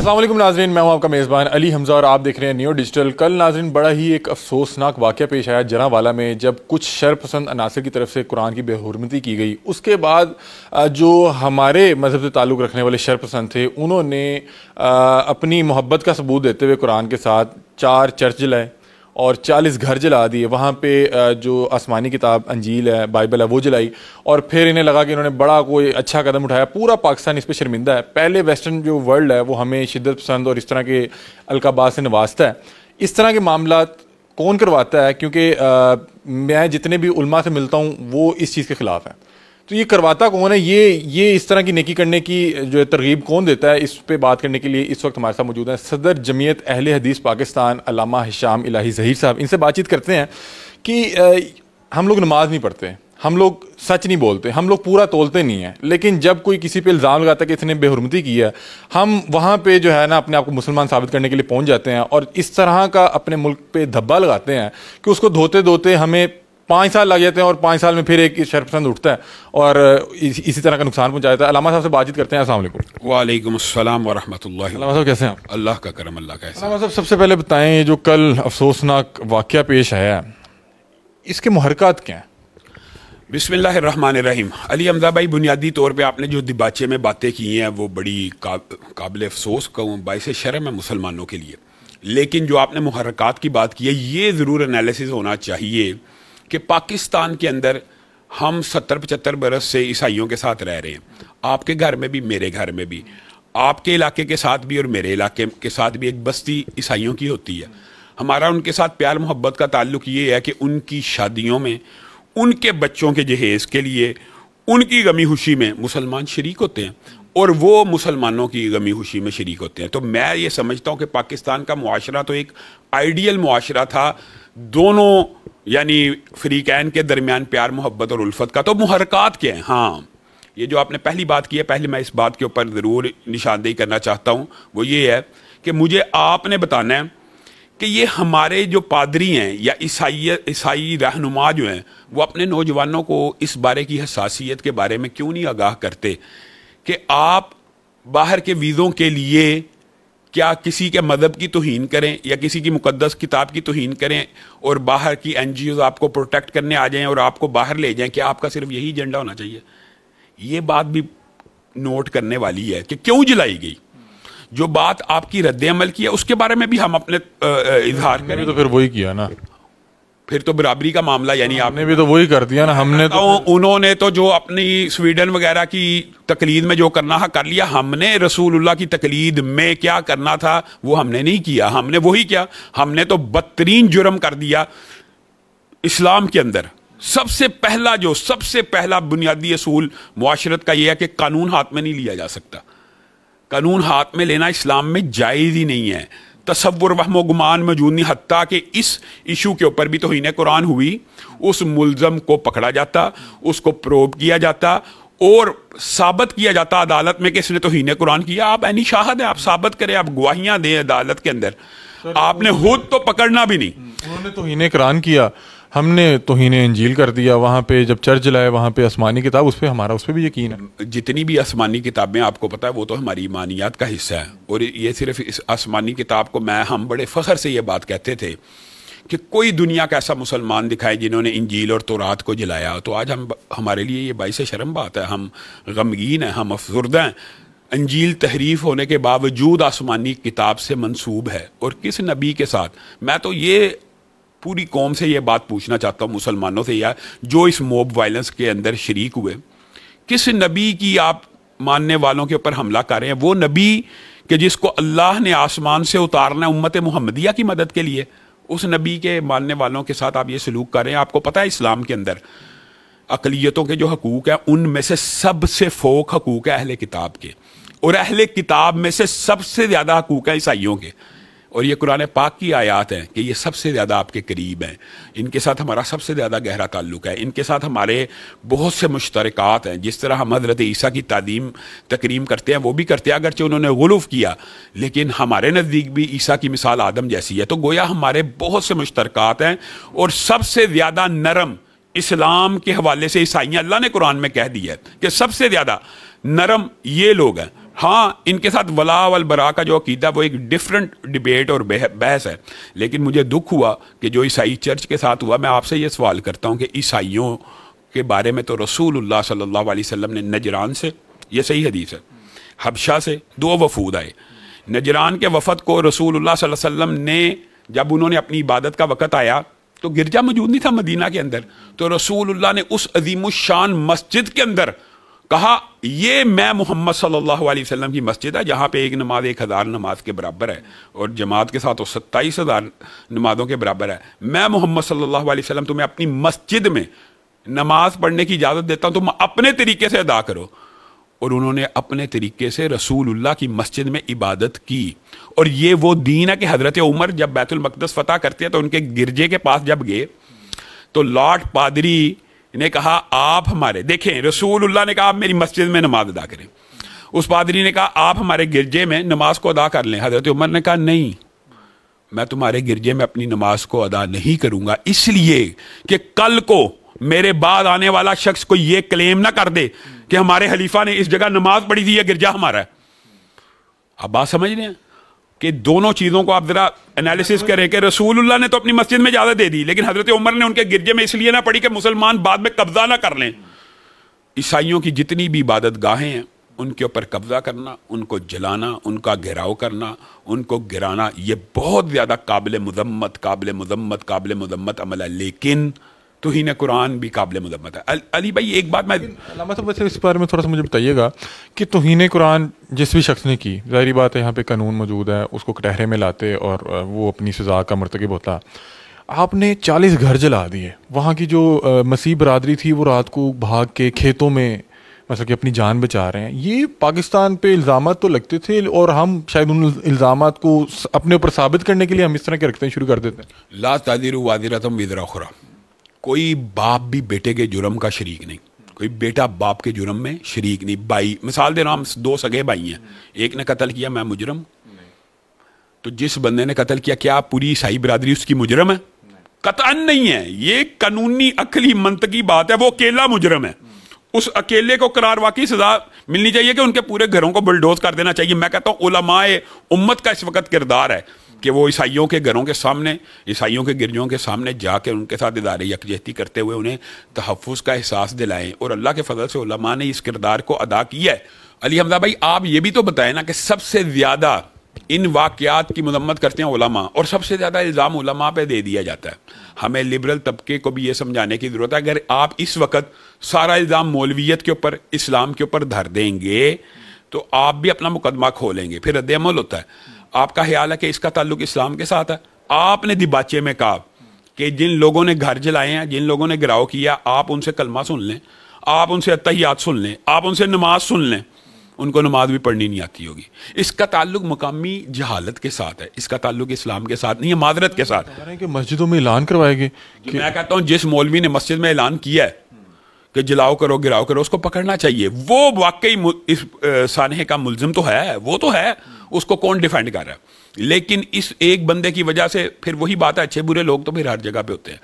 असल नाजरीन मैं हूँ आपका मेज़बान अली हमज़ा और आप देख रहे हैं न्यू डिजिटल कल नाजरीन बड़ा ही एक अफसोसनाक वाक़ पेश आया जनावाला में जब कुछ शरपसंद अनासर की तरफ से कुरान की बेहरमती की गई उसके बाद जो हमारे मज़हब से ताल्लुक़ रखने वाले शरपसंद थे उन्होंने अपनी मोहब्बत का सबूत देते हुए कुरान के साथ चार चर्च जलाए और 40 घर जला दिए वहाँ पे जो आसमानी किताब अंजील है बाइबल है वो जलाई और फिर इन्हें लगा कि इन्होंने बड़ा कोई अच्छा कदम उठाया पूरा पाकिस्तान इस पर शर्मिंदा है पहले वेस्टर्न जो वर्ल्ड है वो हमें शिदत पसंद और इस तरह के अलकाबाद से नवाजता है इस तरह के मामला कौन करवाता है क्योंकि मैं जितने भी उलमा से मिलता हूँ वो इस चीज़ के ख़िलाफ़ हैं तो ये करवाता कौन है ये ये इस तरह की नेकी करने की जो है तरगीब कौन देता है इस पर बात करने के लिए इस वक्त हमारे साथ मौजूद हैं सदर जमीयत अहल हदीस पाकिस्तान अलामा हिशाम इलाही जहीर साहब इनसे बातचीत करते हैं कि हम लोग नमाज नहीं पढ़ते हम लोग सच नहीं बोलते हम लोग पूरा तोलते नहीं हैं लेकिन जब कोई किसी पे इल्ज़ाम लगाता है कि इसने बेहरमती की है हम वहाँ पे जो है ना अपने आप को मुसलमान साबित करने के लिए पहुँच जाते हैं और इस तरह का अपने मुल्क पे धब्बा लगाते हैं कि उसको धोते धोते हमें पाँच साल लग जाते हैं और पाँच साल में फिर एक शरपसंद उठता है और इस, इसी तरह का नुकसान जाता है अलामा साहब से बातचीत करते हैं असल वालेकुम असलम वरह साहब कैसे हैं अल्लाह का करम अल्लाह का अलामा साहब सबसे पहले बताएं जो कल अफसोसनाक वाक़ पेश आया इसके महरक़ात क्या हैं रहीम अली हमजा भाई बुनियादी तौर पर आपने जो दिबाचे में बातें की हैं वो बड़ी काबिल अफसोस कहूँ बायस शर्म है मुसलमानों के लिए लेकिन जो आपने महरक़ात की बात की है ये ज़रूर एनालिसिस होना चाहिए कि पाकिस्तान के अंदर हम सत्तर पचहत्तर बरस से ईसाइयों के साथ रह रहे हैं आपके घर में भी मेरे घर में भी आपके इलाके के साथ भी और मेरे इलाके के साथ भी एक बस्ती ईसाइयों की होती है हमारा उनके साथ प्यार मोहब्बत का ताल्लुक ये है कि उनकी शादियों में उनके बच्चों के जहेज़ के लिए उनकी गमी खुशी में मुसलमान शरीक होते हैं और वो मुसलमानों की गमी खुशी में शरीक होते हैं तो मैं ये समझता हूँ कि पाकिस्तान का माशरा तो एक आइडियल मुआरा था दोनों यानी फ्रीकैन के दरमियान प्यार मोहब्बत और उल्फत का तो मुहरकत के हैं हाँ ये जो आपने पहली बात की है पहले मैं इस बात के ऊपर ज़रूर निशानदेही करना चाहता हूँ वो ये है कि मुझे आपने बताना है कि ये हमारे जो पादरी हैं या ईसाई ईसाई रहनुमा जो हैं वो अपने नौजवानों को इस बारे की हसासीत के बारे में क्यों नहीं आगाह करते कि आप बाहर के वीज़ों के लिए क्या किसी के मदहब की तोहन करें या किसी की मुकदस किताब की तोहन करें और बाहर की एन जी ओज़ आपको प्रोटेक्ट करने आ जाएँ और आपको बाहर ले जाएँ क्या आपका सिर्फ यही एजेंडा होना चाहिए ये बात भी नोट करने वाली है कि क्यों जलाई गई जो बात आपकी रद्द अमल की है उसके बारे में भी हम अपने इजहार करें तो फिर वही किया ना फिर तो बराबरी का मामला यानी हाँ, आपने भी तो वही कर दिया ना हमने तो उन्होंने तो जो अपनी स्वीडन वगैरह की तकलीद में जो करना है कर लिया हमने रसूलुल्लाह की तकलीद में क्या करना था वो हमने नहीं किया हमने वही किया हमने तो बदतरीन जुर्म कर दिया इस्लाम के अंदर सबसे पहला जो सबसे पहला बुनियादी असूल माशरत का यह है कि कानून हाथ में नहीं लिया जा सकता कानून हाथ में लेना इस्लाम में जायज़ ही नहीं है तस्वुर वहम गुमान मजूनी हती के इस इशू के ऊपर भी तो तोहन कुरान हुई उस मुलज़म को पकड़ा जाता उसको प्रोब किया जाता और साबित किया जाता अदालत में कि इसने तो तोहन कुरान किया आप ऐनी शाहद हैं आप साबित करें आप गवाहियाँ दें अदालत के अंदर आपने खुद तो पकड़ना भी नहीं उन्होंने तो तोहन कुरान किया हमने तो तोहन इंजील कर दिया वहाँ पे जब चर्च लाए वहाँ पे आसमानी किताब उस पर हमारा उस पर भी यकीन है जितनी भी आसमानी किताबें आपको पता है वो तो हमारी ईमानियात का हिस्सा है और ये सिर्फ इस आसमानी किताब को मैं हम बड़े फ़खर से ये बात कहते थे कि कोई दुनिया का ऐसा मुसलमान दिखाए जिन्होंने इंजील और तोरात को जलाया तो आज हम हमारे लिए ये बाईस शर्म बात है हम गमगीन हैं हम अफजुर्द हैं अंजील तहरीफ होने के बावजूद आसमानी किताब से मंसूब है और किस नबी के साथ मैं तो ये पूरी कौम से ये बात पूछना चाहता हूँ मुसलमानों से या जो इस मोब वायलेंस के अंदर शरीक हुए किस नबी की आप मानने वालों के ऊपर हमला कर रहे हैं वो नबी के जिसको अल्लाह ने आसमान से उतारना है उम्मत मोहम्मदिया की मदद के लिए उस नबी के मानने वालों के साथ आप ये सलूक कर रहे हैं आपको पता है इस्लाम के अंदर अकलीतों के जो हकूक़ हैं उनमें से सबसे फोक हकूक़ है अहल किताब के और अहल किताब में से सबसे ज़्यादा हकूक़ है ईसाइयों के और ये कुरान पाक की आयात हैं कि ये सबसे ज़्यादा आपके करीब हैं इनके साथ हमारा सबसे ज़्यादा गहरा ताल्लुक है इनके साथ हमारे बहुत से मुश्तरक हैं जिस तरह हम हज़रत ईसा की तालीम तकरीम करते हैं वो भी करते हैं अगरचे उन्होंने गुलूफ़ किया लेकिन हमारे नज़दीक भी ईसा की मिसाल आदम जैसी है तो गोया हमारे बहुत से मुश्तरकत हैं और सबसे ज़्यादा नरम इस्लाम के हवाले से ईसाइयाँ अल्लाह ने कुरान में कह दिया है कि सबसे ज़्यादा नरम ये लोग हैं हाँ इनके साथ वला वल बरा का जो अकीदा वो एक डिफरेंट डिबेट और बहस है लेकिन मुझे दुख हुआ कि जो ईसाई चर्च के साथ हुआ मैं आपसे ये सवाल करता हूँ कि ईसाइयों के बारे में तो रसूल सल्ला वसम ने नजरान से ये सही हदीस है हबशा से दो वफूद आए नजरान के वफद को रसूल वसम ने जब उन्होंने अपनी इबादत का वक़्त आया तो गिरजा मौजूद नहीं था मदीना के अंदर तो रसूलुल्लाह ने उस अजीम शान मस्जिद के अंदर कहा ये मैं मोहम्मद सल्लल्लाहु अलैहि वसल्लम की मस्जिद है जहाँ पे एक नमाज एक हज़ार नमाज के बराबर है और जमात के साथ वो सत्ताईस हज़ार नमाजों के बराबर है मैं मोहम्मद सल्लल्लाहु अलैहि वसल्लम तुम्हें अपनी मस्जिद में नमाज पढ़ने की इजाज़त देता हूँ तुम अपने तरीके से अदा करो और उन्होंने अपने तरीके से रसूलुल्लाह की मस्जिद में इबादत की और ये वो दीन है कि हज़रत उमर जब बैतुलमक़दस फ़तह करते हैं तो उनके गिरजे के पास जब गए तो लॉर्ड पादरी इन्हें कहा आप हमारे देखें रसूलुल्लाह ने कहा आप मेरी मस्जिद में नमाज अदा करें उस पादरी ने कहा आप हमारे गिरजे में नमाज को अदा कर लें हजरत उमर ने कहा नहीं मैं तुम्हारे गिरजे में अपनी नमाज को अदा नहीं करूंगा इसलिए कि कल को मेरे बाद आने वाला शख्स को यह क्लेम ना कर दे कि हमारे हलीफा ने इस जगह नमाज पढ़ी थी यह गिरजा हमारा है आप बात समझ रहे हैं कि दोनों चीज़ों को आप ज़रा एनालिसिस करें कि रसूलुल्लाह ने तो अपनी मस्जिद में ज़्यादा दे दी लेकिन हज़रत उमर ने उनके गिरजे में इसलिए ना पड़ी कि मुसलमान बाद में कब्ज़ा ना कर लें ईसाइयों की जितनी भी इबादत गाहें हैं उनके ऊपर कब्ज़ा करना उनको जलाना उनका घेराव करना उनको गिराना ये बहुत ज़्यादा काबिल मजम्मत काबिल मजम्मत काबिल मजम्मत अमल है लेकिन तोहन कुरान भी काबिल मदम्मत है अल, अली भाई एक बात मैं मतलब वैसे इस बारे में थोड़ा सा मुझे बताइएगा कि तोहन कुरान जिस भी शख्स ने की जाहरी बात है यहाँ पे कानून मौजूद है उसको कटहरे में लाते और वो अपनी सजा का मरतकब होता आपने 40 घर जला दिए वहाँ की जो मसीह बरदरी थी वो रात को भाग के खेतों में मतलब कि अपनी जान बचा रहे हैं ये पाकिस्तान पे इल्ज़ाम तो लगते थे और हम शायद उन इल्ज़ाम को अपने ऊपर साबित करने के लिए हम इस तरह के रखते हैं शुरू कर देते हैं लास्ट आदिर वादिर तुम विदरा खुरा कोई बाप भी बेटे के जुर्म का शरीक नहीं कोई बेटा बाप के जुर्म में शरीक नहीं भाई मिसाल दे रहा हम दो सगे भाई हैं एक ने कत्ल किया मैं मुजरम तो जिस बंदे ने कत्ल किया क्या पूरी ईसाई बिरादरी उसकी मुजरम है कतन नहीं है ये कानूनी अकली की बात है वो अकेला मुजरम है उस अकेले को करार वाकई सजा मिलनी चाहिए कि उनके पूरे घरों को बुलडोज कर देना चाहिए मैं कहता हूं उलमाए उम्मत का इस वक्त किरदार है कि वो ईसाइयों के घरों के सामने ईसाइयों के गिरजों के सामने कर उनके साथ इदारे यकजहती करते हुए उन्हें तहफ़ का एहसास दिलाएं और अल्लाह के फजल से ने इस किरदार को अदा किया है अली हमदा भाई आप ये भी तो बताएं ना कि सबसे ज़्यादा इन वाक़ात की मजम्मत करते हैं उलमा और सबसे ज़्यादा इल्ज़ाम उलमा पे दे दिया जाता है हमें लिबरल तबके को भी ये समझाने की ज़रूरत है अगर आप इस वक्त सारा इल्ज़ाम मौलवियत के ऊपर इस्लाम के ऊपर धर देंगे तो आप भी अपना मुकदमा खोलेंगे फिर रद्दमल होता है आपका ख्याल है कि इसका ताल्लुक इस्लाम के साथ है आपने दिबाचे में कहा कि जिन लोगों ने घर जलाए हैं जिन लोगों ने गिराव किया आप उनसे कलमा सुन लें आप उनसे अतहियात सुन लें आप उनसे नमाज सुन लें उनको नमाज भी पढ़नी नहीं आती होगी इसका ताल्लुक मकामी जहालत के साथ है इसका ताल्लुक इस्लाम के साथ नहीं है माजरत के साथ मस्जिदों में ऐलान करवाएगी मैं कहता हूँ जिस मौलवी ने मस्जिद में ऐलान किया है कि जलाओ करो गिराओ करो उसको पकड़ना चाहिए वो वाकई इस सानहे का मुलजिम तो है वो तो है उसको कौन डिफेंड कर रहा है लेकिन इस एक बंदे की वजह से फिर वही बात है अच्छे बुरे लोग तो फिर हर जगह पे होते हैं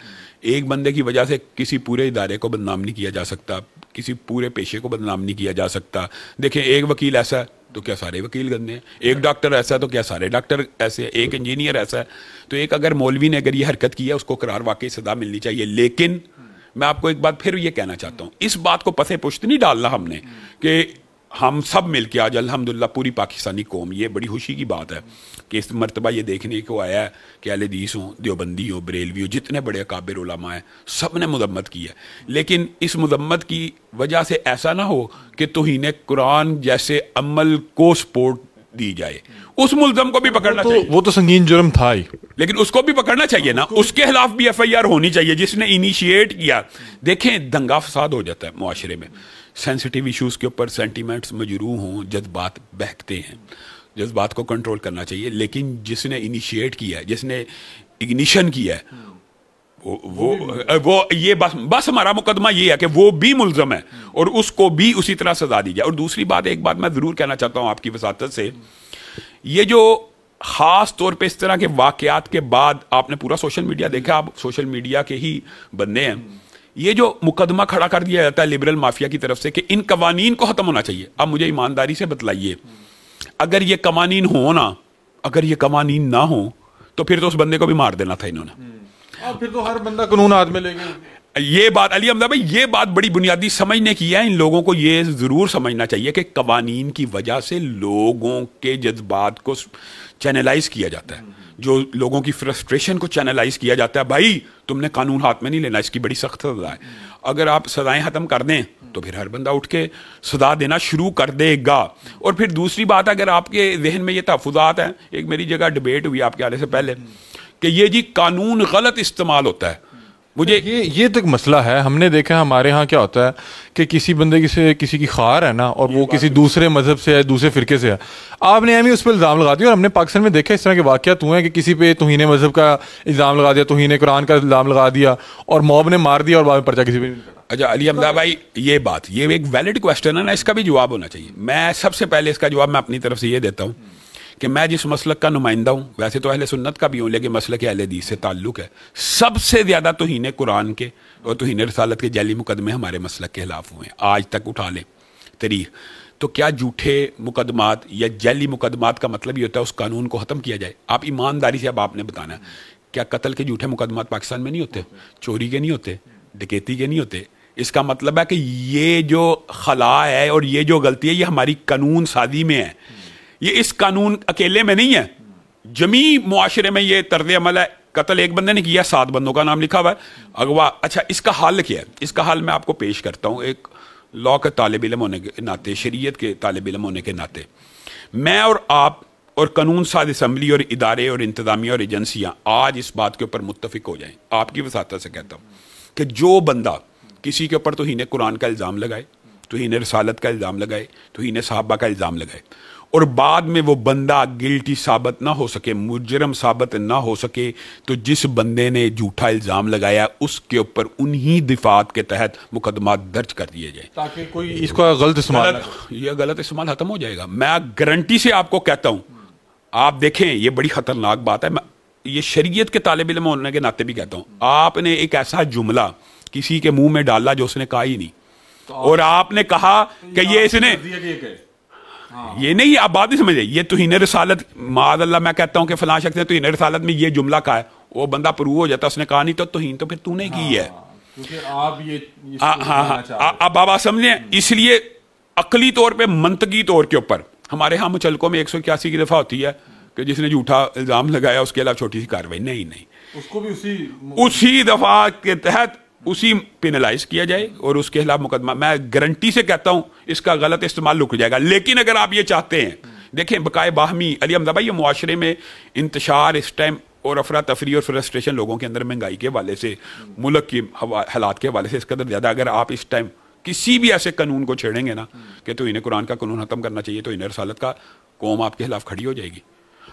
एक बंदे की वजह से किसी पूरे इदारे को बदनाम नहीं किया जा सकता किसी पूरे पेशे को बदनाम नहीं किया जा सकता देखें एक वकील ऐसा है तो क्या सारे वकील गंदे हैं एक डॉक्टर ऐसा है तो क्या सारे डॉक्टर ऐसे हैं एक इंजीनियर ऐसा है तो एक अगर मौलवी ने अगर ये हरकत की है उसको करार वाकई सदा मिलनी चाहिए लेकिन मैं आपको एक बार फिर ये कहना चाहता हूँ इस बात को पसे पुश्त नहीं डालना हमने कि हम सब मिल के आज अलहमदिल्ला पूरी पाकिस्तानी कौम ये बड़ी खुशी की बात है कि इस मरतबा ये देखने को आया है कि अलदीस हों देवबंदी हो बरेलवी हो जितने बड़े काबिर उलमा हैं सब ने मजम्मत की है लेकिन इस मजम्मत की वजह से ऐसा ना हो कि तुहने कुरान जैसे अमल को सपोर्ट दी जाए उस मुलजम को भी पकड़ना तो, चाहिए वो तो संगीन जुर्म था ही लेकिन उसको भी पकड़ना चाहिए ना उसके खिलाफ भी एफ आई आर होनी चाहिए जिसने इनिशिएट किया देखें दंगा फसाद हो जाता है माशरे में सेंसिटिव इशूज़ के ऊपर सेंटीमेंट्स मजरू हों जज्बात बहकते हैं जज्बात को कंट्रोल करना चाहिए लेकिन जिसने इनिशिएट किया जिसने इग्निशन किया है वो वो, ये बस बस हमारा मुकदमा ये है कि वो भी मुलजम है और उसको भी उसी तरह सजा दी जाए और दूसरी बात एक बात मैं ज़रूर कहना चाहता हूँ आपकी वसात से ये जो ख़ास तौर पे इस तरह के वाकत के बाद आपने पूरा सोशल मीडिया देखा आप सोशल मीडिया के ही बंदे हैं ये जो मुकदमा खड़ा कर दिया जाता है लिबरल माफिया की तरफ से कि इन कवानीन को ख़त्म होना चाहिए अब मुझे ईमानदारी से बतलाइए अगर ये कवानीन हो ना अगर ये कवानीन ना हो तो फिर तो उस बंदे को भी मार देना था इन्होंने हाँ, फिर तो हर बंदा कानून हाथ में लेगा ये बात अली अहमदा भाई ये बात बड़ी बुनियादी समझने की है इन लोगों को ये ज़रूर समझना चाहिए कि कवानीन की वजह से लोगों के जज्बात को चैनलाइज किया जाता है जो लोगों की फ्रस्ट्रेशन को चैनलाइज किया जाता है भाई तुमने कानून हाथ में नहीं लेना इसकी बड़ी सख्त सज़ा है अगर आप सज़ाएँ ख़त्म कर दें तो फिर हर बंदा उठ के सजा देना शुरू कर देगा और फिर दूसरी बात अगर आपके जहन में ये तहफात हैं एक मेरी जगह डिबेट हुई आपके आने से पहले कि ये जी कानून गलत इस्तेमाल होता है मुझे ये ये तक तो मसला है हमने देखा हमारे यहाँ क्या होता है कि किसी बंदे की से किसी की खार है ना और वो किसी दूसरे मजहब से है दूसरे फिरके से है आपने अभी उस पर इल्ज़ाम लगा दिया और हमने पाकिस्तान में देखा इस तरह के वाकत तो हुए हैं कि किसी पे तोहन मजहब का इल्ज़ाम लगा दिया तोहन कुरान का इल्ज़ाम लगा दिया और मॉब ने मार दिया और बाद में पर्चा किसी पर अच्छा अली अमदा भाई ये बात ये एक वैलिड क्वेश्चन है ना इसका भी जवाब होना चाहिए मैं सबसे पहले इसका जवाब मैं अपनी तरफ से ये देता हूँ कि मैं जिस मसलक का नुमाइंदा हूँ वैसे तो अहल सुन्नत का भी हूँ लेकिन मसल के अहलदीस से ताल्लुक़ है सबसे ज़्यादा तोहन कुरान के और तोहन रसालत के जैली मुकदमे हमारे मसलक के ख़िलाफ़ हुए हैं आज तक उठा लें तरीक़ तो क्या झूठे मुकदमात या जैली मुकदमात का मतलब ये होता है उस कानून को ख़त्म किया जाए आप ईमानदारी से अब आपने बताना क्या कत्ल के झूठे मुकदमात पाकिस्तान में नहीं होते चोरी के नहीं होते डकैती के नहीं होते इसका मतलब है कि ये जो खला है और ये जो गलती है ये हमारी कानून साजी में है ये इस कानून अकेले में नहीं है जमी मुआरे में यह तर्ज अमल है कतल एक बंदे ने किया सात बंदों का नाम लिखा हुआ है अगवा अच्छा इसका हल क्या है इसका हाल मैं आपको पेश करता हूँ एक लॉ के तालब इलम होने के नाते शरीयत के तालब इलम होने के नाते मैं और आप और कानून साज इसम्बली और इदारे और इंतज़ामिया और एजेंसियाँ आज इस बात के ऊपर मुतफिक हो जाए आपकी वसाता से कहता हूँ कि जो बंदा किसी के ऊपर तो ने कुरान का इल्ज़ाम लगाए तो ने रसालत का इल्ज़ाम लगाए तो ने साहबा का इल्ज़ाम लगाए और बाद में वो बंदा गिल्टी साबित ना हो सके मुजरम साबित ना हो सके तो जिस बंदे ने झूठा इल्ज़ाम लगाया उसके ऊपर उन्हीं दिफात के तहत मुकदमा दर्ज कर दिए जाए ताकि कोई इसका गलत इस्तेमाल यह गलत इस्तेमाल ख़त्म हो जाएगा मैं गारंटी से आपको कहता हूँ आप देखें यह बड़ी ख़तरनाक बात है मैं ये शरीयत के तालब इलम होने के नाते भी कहता हूँ आपने एक ऐसा जुमला किसी के मुंह में डाला जो उसने कहा ही नहीं तो और आपने कहा कि ये इसने हाँ। ये नहीं आप बात नहीं समझे ये तो हिन रसालत माद अल्लाह मैं कहता हूँ कि फलां शख्स ने तो हिन रसालत में ये जुमला कहा है वो बंदा प्रूव हो जाता उसने कहा नहीं तो तोहन तो फिर तूने की है हाँ, आप ये हाँ हाँ अब आप समझे इसलिए अकली तौर पर मंतकी तौर के ऊपर हमारे यहाँ मुचलकों में एक सौ इक्यासी की दफ़ा होती है कि जिसने झूठा इल्ज़ाम लगाया उसके अलावा छोटी सी कार्रवाई नहीं नहीं उसको भी उसी उसी दफ़ा के तहत उसी पेनलाइज किया जाए और उसके खिलाफ मुकदमा मैं गारंटी से कहता हूं इसका गलत इस्तेमाल रुक जाएगा लेकिन अगर आप ये चाहते हैं देखें बकाए बाहमी अली हमदा भाई ये माशरे में इंतशार इस टाइम और अफरा तफरी और फ्रस्ट्रेशन लोगों के अंदर महंगाई के हवाले से मुल्क के हालात के हवाले से इस कदर ज़्यादा अगर आप इस टाइम किसी भी ऐसे कानून को छेड़ेंगे ना कि तो इन्हें कुरान का कानून ख़त्म करना चाहिए तो इन्हें रसालत का कौम आपके खिलाफ खड़ी हो जाएगी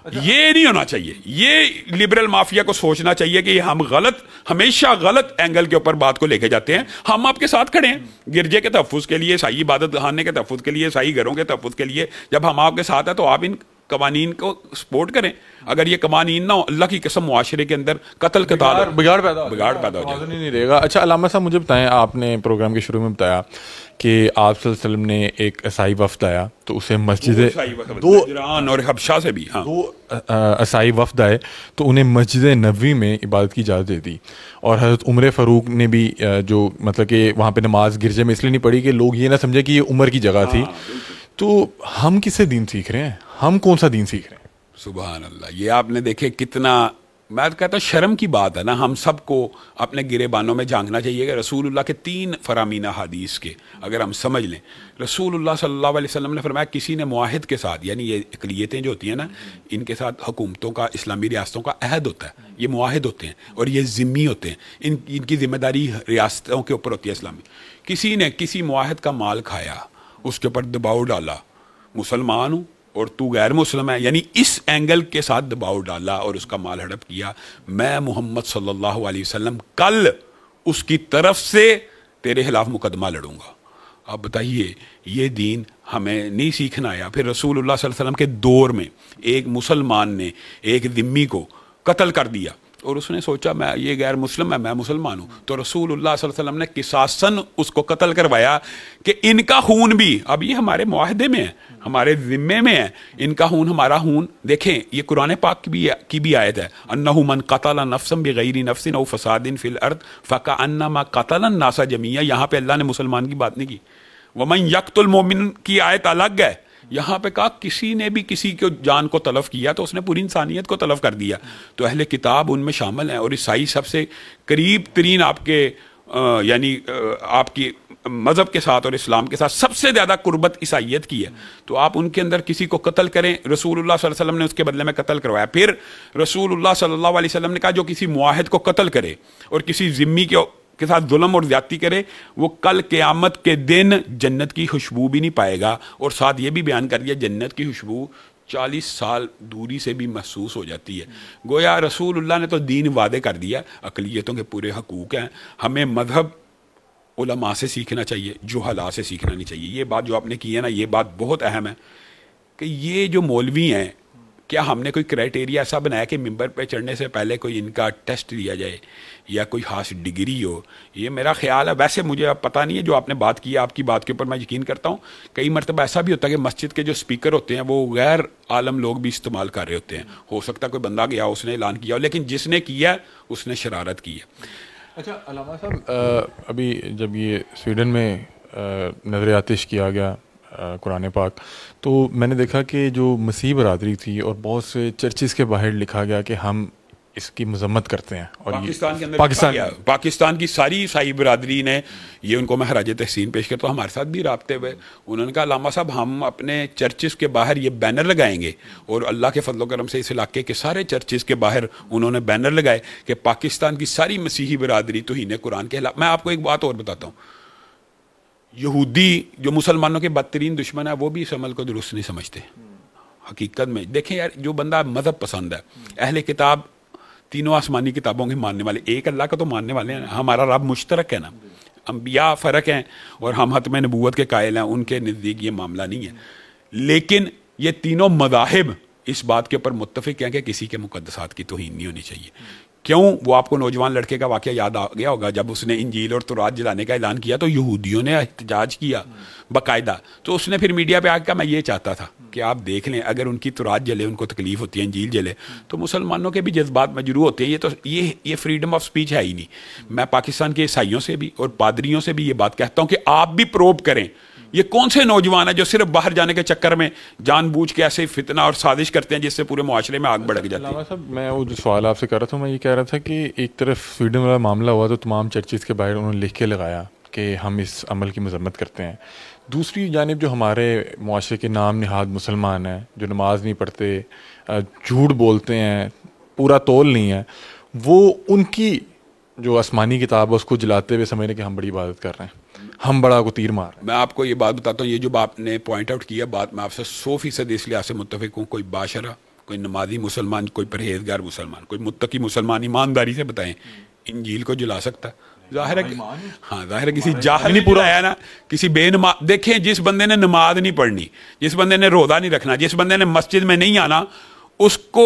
अच्छा। ये नहीं होना चाहिए ये लिबरल माफिया को सोचना चाहिए कि हम गलत हमेशा गलत एंगल के ऊपर बात को लेके जाते हैं हम आपके साथ खड़े हैं गिरजे के तहफ़ के लिए सही इबादत खाने के तहफ़ के लिए सही घरों के तहफ़ के लिए जब हम आपके साथ हैं तो आप इन कवानीन को सपोर्ट करें अगर ये कवानीन ना हो अल्लाह की कसम मुआरे के अंदर कतल कतार बिगाड़ पैदा बिगाड़ पैदा हो जाए तो नहीं रहेगा अच्छा अलामा साहब मुझे बताएं आपने प्रोग्राम के शुरू में बताया कि आप ने एक असाई वफद आया तो उसे मस्जिद दो ईरान और हबशा से भी हाँ दो ईसाई वफद आए तो उन्हें मस्जिद नबी में इबादत की इजाज़त दे दी और हज़रत उम्र फ़ारूक ने भी जो मतलब कि वहाँ पे नमाज गिरजे में इसलिए नहीं पढ़ी कि लोग ये ना समझे कि ये उम्र की जगह थी हाँ, तो हम किसे दीन सीख रहे हैं हम कौन सा दीन सीख रहे हैं सुबह अल्लाह ये आपने देखे कितना मैं तो कहता हूँ शर्म की बात है ना हम सबको अपने गिरेबानों में झांकना चाहिए कि रसूलुल्लाह के तीन फरामीना हदीस के अगर हम समझ लें रसूलुल्लाह सल्लल्लाहु अलैहि वसल्लम ने फरमाया किसी ने मुहिद के साथ यानी ये अकलीतें जो होती हैं ना इनके साथ हुकूमतों का इस्लामी रियासतों का अहद होता है ये माहिद होते हैं और ये ज़िम्मी होते हैं इन इनकी ज़िम्मेदारी रियासतों के ऊपर होती है इस्लामी किसी ने किसी माहिद का माल खाया उसके ऊपर दबाव डाला मुसलमान हूँ और तू गैर मुस्लिम है यानी इस एंगल के साथ दबाव डाला और उसका माल हड़प किया मैं मोहम्मद सल्लल्लाहु अलैहि वसल्लम कल उसकी तरफ से तेरे खिलाफ मुकदमा लड़ूंगा आप बताइए ये दीन हमें नहीं सीखना आया फिर रसूल वसल्लम के दौर में एक मुसलमान ने एक दिम्मी को कत्ल कर दिया और उसने सोचा मैं ये गैर मुस्लिम है मैं मुसलमान हूँ तो रसूल वसल्लम ने किसासन उसको कत्ल करवाया कि इनका खून भी अब ये हमारे माहदे में है हमारे ज़िम्मे में है इनका खून हमारा खून देखें ये कुरान पाक की भी की भी आयत है अन्ना मन कतल नफसम गैरी नफसिन ओ फसादिन फिल अर्द फ़का अन्ना मा कतल नासा जमिया यहाँ पर अल्लाह ने मुसलमान की बात नहीं की वमन यकतुलमोमिन की आयत अलग है यहाँ पे कहा किसी ने भी किसी को जान को तलफ किया तो उसने पूरी इंसानियत को तलफ कर दिया तो अहले किताब उनमें शामिल हैं और ईसाई सबसे करीब तरीन आपके यानी आपकी मज़हब के साथ और इस्लाम के साथ सबसे ज़्यादा कुर्बत ईसाइत की है तो आप उनके अंदर किसी को कत्ल करें रसूलुल्लाह सल्लल्लाहु अलैहि वसल्लम ने उसके बदले में कत्ल करवाया फिर रसूलुल्लाह सल्लल्लाहु अलैहि वसल्लम ने कहा जो किसी मुआहद को कत्ल करे और किसी ज़िम्मी के के साथ जुलम और ज्यादा करे वो कल क़यामत के दिन जन्नत की खुशबू भी नहीं पाएगा और साथ ये भी बयान कर दिया जन्नत की खुशबू चालीस साल दूरी से भी महसूस हो जाती है गोया रसूलुल्लाह ने तो दीन वादे कर दिया अकलीतों के पूरे हकूक़ हैं हमें मजहब उलमा से सीखना चाहिए हला से सीखना नहीं चाहिए ये बात जो आपने की है ना ये बात बहुत अहम है कि ये जो मौलवी हैं क्या हमने कोई क्राइटेरिया ऐसा बनाया कि मेंबर पे चढ़ने से पहले कोई इनका टेस्ट लिया जाए या कोई खास डिग्री हो ये मेरा ख्याल है वैसे मुझे अब पता नहीं है जो आपने बात की आपकी बात के ऊपर मैं यकीन करता हूँ कई मरतबा ऐसा भी होता है कि मस्जिद के जो स्पीकर होते हैं वो गैर आलम लोग भी इस्तेमाल कर रहे होते हैं हो सकता कोई बंदा गया उसने ऐलान किया लेकिन जिसने किया उसने शरारत की है अच्छा अलामा साहब अभी जब ये स्वीडन में नजर आतिश किया गया कुरान पाक तो मैंने देखा कि जो मसीह बरदरी थी और बहुत से चर्चिस के बाहर लिखा गया कि हम इसकी मजम्मत करते हैं और पाकिस्तान के अंदर पाकिस्तान पाकिस्तान की सारी ईसाई बरदरी ने ये उनको मैं हराज तहसीन पेश करता हूँ तो हमारे साथ भी रबते हुए उन्होंने कहा लामा साहब हम अपने चर्चेज़ के बाहर ये बैनर लगाएंगे और अल्लाह के फजल करम से इस इलाके के सारे चर्चेज़ के बाहर उन्होंने बैनर लगाए कि पाकिस्तान की सारी मसीही बरदरी तो ही ने कुरान के खिलाफ मैं आपको एक बात और बताता हूँ यहूदी जो मुसलमानों के बदतरीन दुश्मन है वो भी इस अमल को दुरुस्त नहीं समझते हकीकत में देखें यार जो बंदा मज़हब पसंद है अहले किताब तीनों आसमानी किताबों के मानने वाले एक अल्लाह का तो मानने वाले हैं हमारा रब मुश्तरक है ना अम्बिया फ़र्क हैं और हम हतम नबूत के कायल हैं उनके नज़दीक ये मामला नहीं है लेकिन ये तीनों मजाहब इस बात के ऊपर मुतफ़ हैं कि किसी के मुकदसात की तोहन नहीं होनी चाहिए क्यों वो आपको नौजवान लड़के का वाक्य याद आ गया होगा जब उसने इंजील और तुरात जलाने का ऐलान किया तो यहूदियों ने एहतजाज किया बाकायदा तो उसने फिर मीडिया पे आकर मैं ये चाहता था कि आप देख लें अगर उनकी तुरात जले उनको तकलीफ होती है इंजील जले तो मुसलमानों के भी जज्बात मजरू होते हैं ये तो ये ये फ्रीडम ऑफ स्पीच है ही नहीं मैं पाकिस्तान के ईसाइयों से भी और पादरियों से भी ये बात कहता हूँ कि आप भी प्रोब करें ये कौन से नौजवान है जो सिर्फ बाहर जाने के चक्कर में जानबूझ के ऐसे फितना और साजिश करते हैं जिससे पूरे माशरे में आग अच्छा, भड़क जाती है साहब मैं वो जो सवाल आपसे कर रहा था मैं ये कह रहा था कि एक तरफ स्वीडन वाला मामला हुआ तो तमाम चर्चेज़ के बाहर उन्होंने लिख के लगाया कि हम इस अमल की मजम्मत करते हैं दूसरी जानब जो हमारे माशरे के नाम नहाद मुसलमान हैं जो नमाज नहीं पढ़ते झूठ बोलते हैं पूरा तोल नहीं है वो उनकी जो आसमानी किताब है उसको जलाते हुए समझने कि हम बड़ी इबादत कर रहे हैं हम बड़ा को तीर मार मैं आपको ये बात बताता हूँ ये जो आपने पॉइंट आउट किया बात मैं आपसे सौ फीसद इस लिहाज से मुतफिक हूँ कोई बाशरा कोई नमाजी मुसलमान कोई परहेजगार मुसलमान कोई मुतकी मुसलमान ईमानदारी से बताएं इन झील को जला सकता जाहिर हाँ, है हाँ जाहिर है किसी जाहिर नहीं पूरा है ना किसी बेनमा देखें जिस बंदे ने नमाज नहीं पढ़नी जिस बंदे ने रोदा नहीं रखना जिस बंदे ने मस्जिद में नहीं आना उसको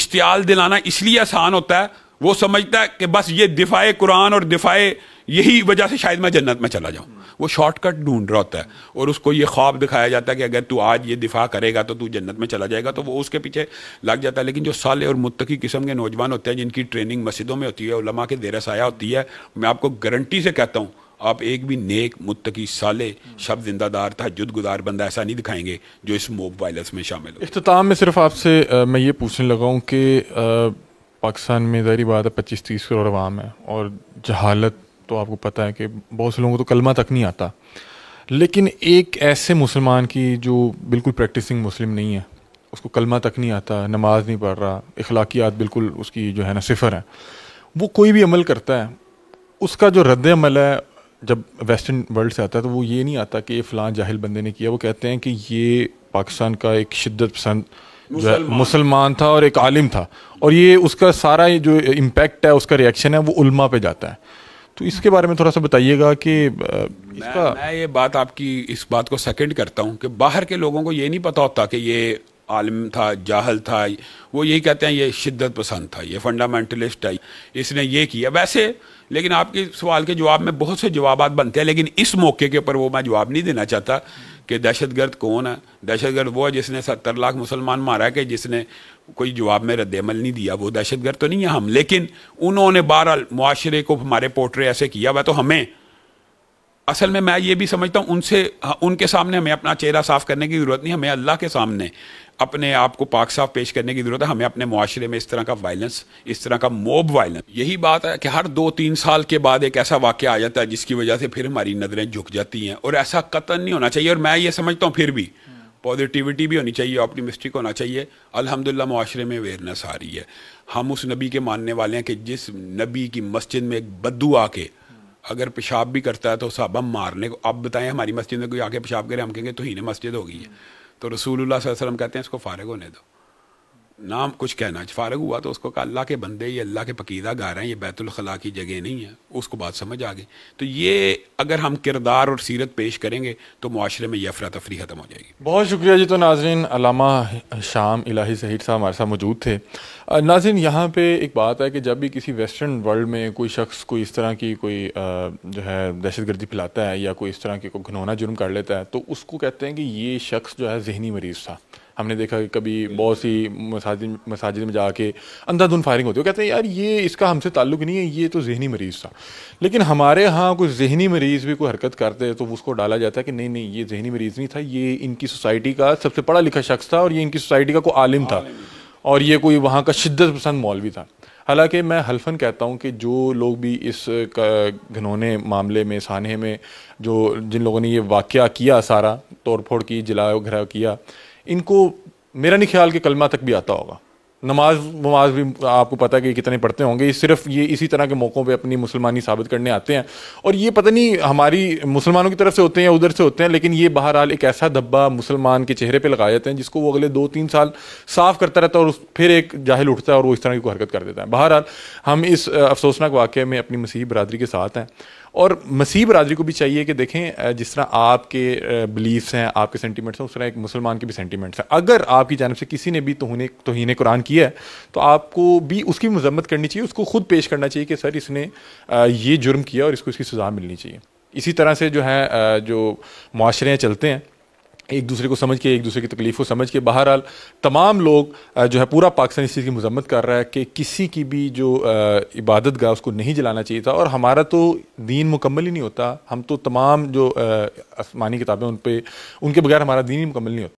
इश्तियाल दिलाना इसलिए आसान होता है वो समझता है कि बस ये दिफाए कुरान और दिफाए यही वजह से शायद मैं जन्नत में चला जाऊँ वो शॉर्टकट ढूंढ रहा होता है और उसको ये ख्वाब दिखाया जाता है कि अगर तू आज ये दिफा करेगा तो तू जन्नत में चला जाएगा तो वो उसके पीछे लग जाता है लेकिन जो साले और मुतकी किस्म के नौजवान होते हैं जिनकी ट्रेनिंग मस्जिदों में होती है उलमा के देरा साया होती है मैं आपको गारंटी से कहता हूँ आप एक भी नेक मुतकी साले शब जिंदादार था जुदगुजार बंदा ऐसा नहीं दिखाएंगे जो इस मोब वायलेंस में शामिल हो अख्ताम में सिर्फ आपसे मैं ये पूछने लगा हूँ कि पाकिस्तान में जहरी बात है पच्चीस तीस करोड़ आवाम है और जहालत तो आपको पता है कि बहुत से लोगों को तो कलमा तक नहीं आता लेकिन एक ऐसे मुसलमान की जो बिल्कुल प्रैक्टिसिंग मुस्लिम नहीं है उसको कलमा तक नहीं आता नमाज नहीं पढ़ रहा अखलाकियात बिल्कुल उसकी जो है ना सिफर है वो कोई भी अमल करता है उसका जो रद्द अमल है जब वेस्टर्न वर्ल्ड से आता है तो वो ये नहीं आता कि ये फ़लाँ जाहिल बंदे ने किया वो कहते हैं कि ये पाकिस्तान का एक शिद्दत पसंद मुसलमान था और एक आलिम था और ये उसका सारा जो इम्पेक्ट है उसका रिएक्शन है वो उल्मा पे जाता है तो इसके बारे में थोड़ा सा बताइएगा कि इसका मैं, मैं ये बात आपकी इस बात को सेकंड करता हूँ कि बाहर के लोगों को ये नहीं पता होता कि ये आलिम था जाहल था वो यही कहते हैं ये शिद्दत पसंद था ये फंडामेंटलिस्ट है इसने ये किया वैसे लेकिन आपके सवाल के जवाब में बहुत से जवाब बनते हैं लेकिन इस मौके के ऊपर वो मैं जवाब नहीं देना चाहता कि दहशतगर्द कौन है दहशतगर्द वो है जिसने सत्तर लाख मुसलमान मारा कि जिसने कोई जवाब में रद्दमल नहीं दिया वो दहशतगर्द तो नहीं है हम लेकिन उन्होंने बहरहाल मुआरे को हमारे पोर्ट्रे ऐसे किया हुआ तो हमें असल में मैं ये भी समझता हूँ उनसे हाँ, उनके सामने हमें अपना चेहरा साफ करने की ज़रूरत नहीं हमें अल्लाह के सामने अपने आप को पाक साफ पेश करने की ज़रूरत है हमें अपने माशरे में इस तरह का वायलेंस इस तरह का मोब वायलेंस यही बात है कि हर दो तीन साल के बाद एक ऐसा वाक्य आ जाता है जिसकी वजह से फिर हमारी नज़रें झुक जाती हैं और ऐसा कतन नहीं होना चाहिए और मैं ये समझता हूँ फिर भी पॉजिटिविटी भी होनी चाहिए ऑप्टिमिस्टिक होना चाहिए अलहमदिल्ला माशरे में अवेयरनेस आ रही है हम उस नबी के मानने वाले हैं कि जिस नबी की मस्जिद में एक बद्दू आके अगर पेशाब भी करता है तो साहबा मारने को आप बताएं हमारी मस्जिद में कोई आके पेशाब करे हम कहेंगे तो ही मस्जिद हो गई है तो रसूल वसल्लम कहते हैं इसको फारग होने दो नाम कुछ कहना फारग हुआ तो उसको कहा अल्लाह के बंदे ये अल्लाह के पकीदा गा रहे हैं ये बैतुलखला की जगह नहीं है उसको बात समझ आ गई तो ये अगर हम किरदार और सीरत पेश करेंगे तो माशरे में यफरा तफरी ख़त्म हो जाएगी बहुत शुक्रिया जी तो नाजरन अलामा शाम इलाही सहीर साहब हमारे साथ मौजूद थे नाजिन यहाँ पे एक बात है कि जब भी किसी वेस्टर्न वर्ल्ड में कोई शख्स कोई इस तरह की कोई जो है दहशत गर्दी फैलाता है या कोई इस तरह के कोई घनौना जुर्म कर लेता है तो उसको कहते हैं कि ये शख्स जो है जहनी मरीज़ था हमने देखा कि कभी बहुत सी मसाजिद मसाजिद में जाके अंधाधुन फायरिंग होती है कहते हैं यार ये इसका हमसे ताल्लुक नहीं है ये तो जहनी मरीज़ था लेकिन हमारे यहाँ कोई जहनी मरीज़ भी कोई हरकत करते हैं तो उसको डाला जाता है कि नहीं नहीं ये जहनी मरीज़ नहीं था ये इनकी सोसाइटी का सबसे पढ़ा लिखा शख्स था और ये इनकी सोसाइटी का कोई आलिम था और ये कोई वहाँ का शिद्दत पसंद मौलवी था हालांकि मैं हल्फन कहता हूँ कि जो लोग भी इस घनौने मामले में सानहे में जो जिन लोगों ने ये वाक़ किया सारा तोड़ फोड़ की जला घरा किया इनको मेरा नहीं ख्याल कि कलमा तक भी आता होगा नमाज वमाज भी आपको पता है कि कितने पढ़ते होंगे ये सिर्फ ये इसी तरह के मौक़ों पे अपनी मुसलमानी साबित करने आते हैं और ये पता नहीं हमारी मुसलमानों की तरफ से होते हैं उधर से होते हैं लेकिन ये बहरहाल एक ऐसा धब्बा मुसलमान के चेहरे पे लगा जाते हैं जिसको वो अगले दो तीन साल साफ करता रहता है और फिर एक जाहिल उठता है और वो इस तरह की हरकत कर देता है बहरहाल हम इस अफसोसनाक वाक़े में अपनी मसीह बरदरी के साथ हैं और मसीब बरदरी को भी चाहिए कि देखें जिस तरह आपके बिलीफ्स हैं आपके सेंटीमेंट्स हैं उस तरह एक मुसलमान के भी सेंटीमेंट्स हैं अगर आपकी जानब से किसी ने भी तोहने तोहने कुरान किया है तो आपको भी उसकी मजम्मत करनी चाहिए उसको खुद पेश करना चाहिए कि सर इसने ये जुर्म किया और इसको इसकी सज़ा मिलनी चाहिए इसी तरह से जो है जो माशरे चलते हैं एक दूसरे को समझ के एक दूसरे की तकलीफ को समझ के बहरहाल तमाम लोग जो है पूरा पाकिस्तान इस चीज़ की मजम्मत कर रहा है कि किसी की भी जो इबादत गाह उसको नहीं जलाना चाहिए था और हमारा तो दीन मुकम्मल ही नहीं होता हम तो तमाम जो आसमानी किताबें उन पर उनके बगैर हमारा दीन ही मुकम्मल नहीं होता